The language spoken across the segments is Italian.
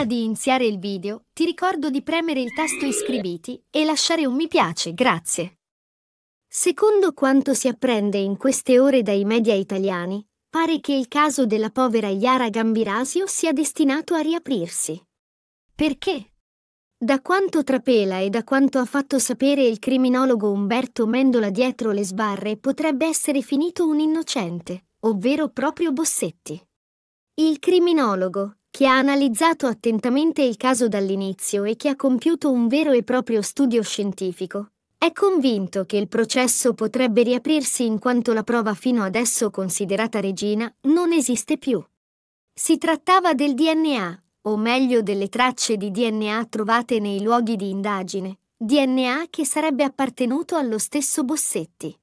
Prima di iniziare il video, ti ricordo di premere il tasto iscriviti e lasciare un mi piace, grazie. Secondo quanto si apprende in queste ore dai media italiani, pare che il caso della povera Yara Gambirasio sia destinato a riaprirsi. Perché? Da quanto trapela e da quanto ha fatto sapere il criminologo Umberto Mendola dietro le sbarre, potrebbe essere finito un innocente, ovvero proprio Bossetti. Il criminologo, che ha analizzato attentamente il caso dall'inizio e che ha compiuto un vero e proprio studio scientifico, è convinto che il processo potrebbe riaprirsi in quanto la prova fino adesso considerata regina non esiste più. Si trattava del DNA, o meglio delle tracce di DNA trovate nei luoghi di indagine, DNA che sarebbe appartenuto allo stesso Bossetti.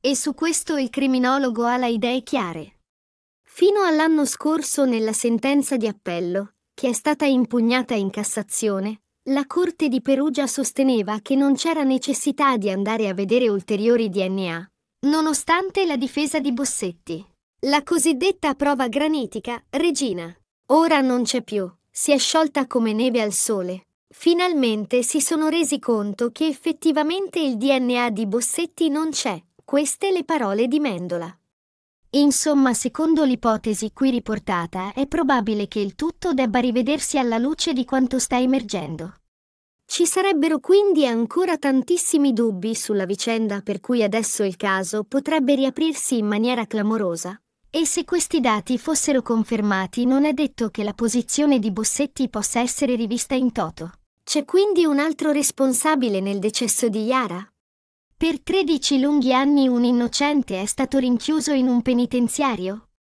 E su questo il criminologo ha le idee chiare. Fino all'anno scorso nella sentenza di appello, che è stata impugnata in Cassazione, la Corte di Perugia sosteneva che non c'era necessità di andare a vedere ulteriori DNA, nonostante la difesa di Bossetti. La cosiddetta prova granitica, Regina, ora non c'è più, si è sciolta come neve al sole. Finalmente si sono resi conto che effettivamente il DNA di Bossetti non c'è, queste le parole di Mendola. Insomma, secondo l'ipotesi qui riportata, è probabile che il tutto debba rivedersi alla luce di quanto sta emergendo. Ci sarebbero quindi ancora tantissimi dubbi sulla vicenda per cui adesso il caso potrebbe riaprirsi in maniera clamorosa. E se questi dati fossero confermati, non è detto che la posizione di Bossetti possa essere rivista in toto. C'è quindi un altro responsabile nel decesso di Yara? Per 13 lunghi anni un innocente è stato rinchiuso in un penitenziario,